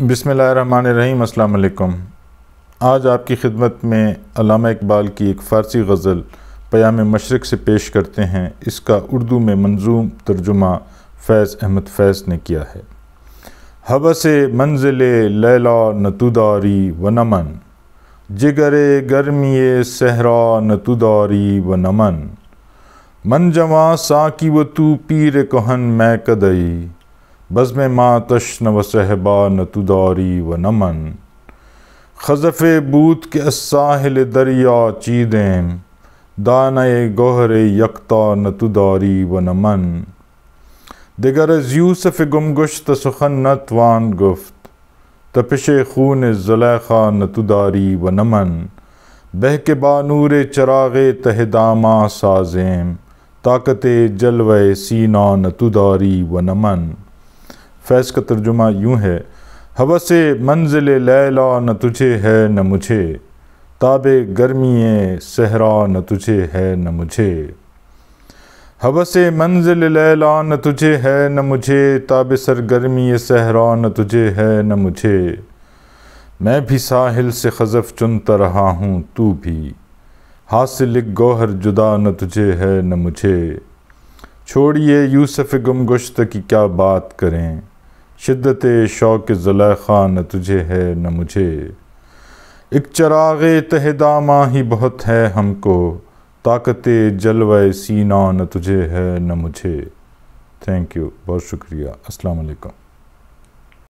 बिसमीम अल्लाम आज आपकी खिदमत में अलामा इकबाल की एक फ़ारसी गज़ल पयाम मशरक़ से पेश करते हैं इसका उर्दू में मंजूम तर्जुमा फैज़ अहमद फैज़ ने किया है हवस मंजिल लैला नतुदारी व नमन जिगरे गर्मी सहरा नतुदारी व नमन मन जमा सा की व तू पीर कोहन मैं कदई बज़म मातश न वसहबा न तुदारी व नमन खजफ बूत के असाहिल दरिया चीदें दान गोहर यकता न तुदारी व नमन दिगर अज गुम गुमगुश्त सुखन न तवान गुफ्त तपिश खून जलैखा न तुदारी व नमन बह के बानूर चराग तहदामा साजेम ताकत जलव सीना न तुदारी व नमन फैज़ का तर्जुमा यूँ है हवस मंजिल लैला न तुझे है न मुझे ताब गर्मी सहरा न तुझे है न मुझे हवस मंजिल लैला न तुझे है न मुझे ताब सरगर्मी सहरा न तुझे है न मुझे मैं भी साहिल से खजफ चुनता रहा हूँ तू भी हासिल गोहर जुदा न तुझे है न मुझे छोड़िए गुम गुमगुश्त की क्या बात करें शिद्दत शौक ज़ुलैखा न तुझे है न मुझे एक चराग तहदामा ही बहुत है हमको ताकत जलव सीना न तुझे है न मुझे थैंक यू बहुत शुक्रिया अस्सलाम वालेकुम